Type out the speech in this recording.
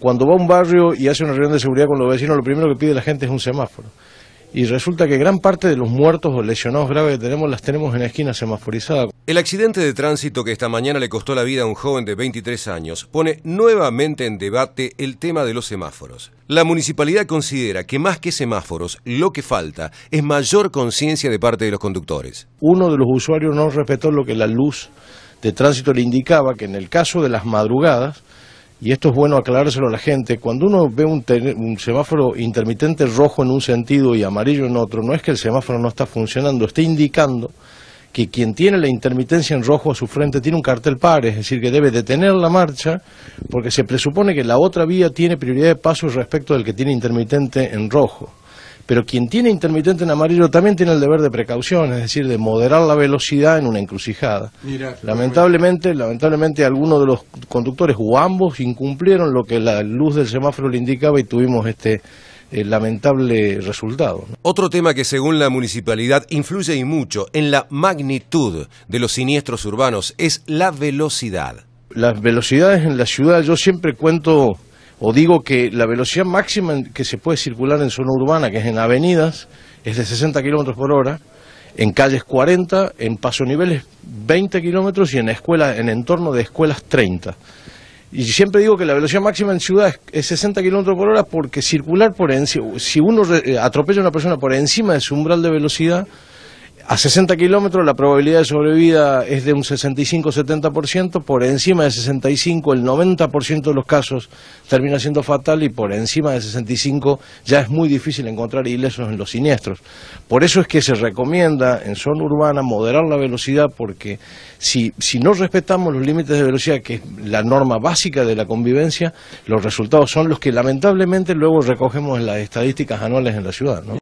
Cuando va a un barrio y hace una reunión de seguridad con los vecinos, lo primero que pide la gente es un semáforo. Y resulta que gran parte de los muertos o lesionados graves que tenemos las tenemos en la esquina semaforizada. El accidente de tránsito que esta mañana le costó la vida a un joven de 23 años pone nuevamente en debate el tema de los semáforos. La municipalidad considera que más que semáforos, lo que falta es mayor conciencia de parte de los conductores. Uno de los usuarios no respetó lo que la luz de tránsito le indicaba, que en el caso de las madrugadas, y esto es bueno aclarárselo a la gente, cuando uno ve un, semáforo intermitente rojo en un sentido y amarillo en otro, no es que el semáforo no está funcionando, está indicando que quien tiene la intermitencia en rojo a su frente tiene un cartel par, es decir, que debe detener la marcha porque se presupone que la otra vía tiene prioridad de paso respecto del que tiene intermitente en rojo pero quien tiene intermitente en amarillo también tiene el deber de precaución, es decir, de moderar la velocidad en una encrucijada. lamentablemente, lamentablemente algunos de los conductores o ambos incumplieron lo que la luz del semáforo le indicaba y tuvimos este eh, lamentable resultado. Otro tema que según la municipalidad influye y mucho en la magnitud de los siniestros urbanos es la velocidad. Las velocidades en la ciudad, yo siempre cuento o digo que la velocidad máxima que se puede circular en zona urbana, que es en avenidas, es de 60 kilómetros por hora, en calles 40, en paso niveles 20 kilómetros y en escuelas, en entorno de escuelas 30. Y siempre digo que la velocidad máxima en ciudad es 60 kilómetros por hora porque circular por encima, si uno eh, atropella a una persona por encima de su umbral de velocidad, a 60 kilómetros la probabilidad de sobrevida es de un 65-70%, por encima de 65 el 90% de los casos termina siendo fatal y por encima de 65 ya es muy difícil encontrar ilesos en los siniestros. Por eso es que se recomienda en zona urbana moderar la velocidad porque si, si no respetamos los límites de velocidad, que es la norma básica de la convivencia, los resultados son los que lamentablemente luego recogemos en las estadísticas anuales en la ciudad. ¿no?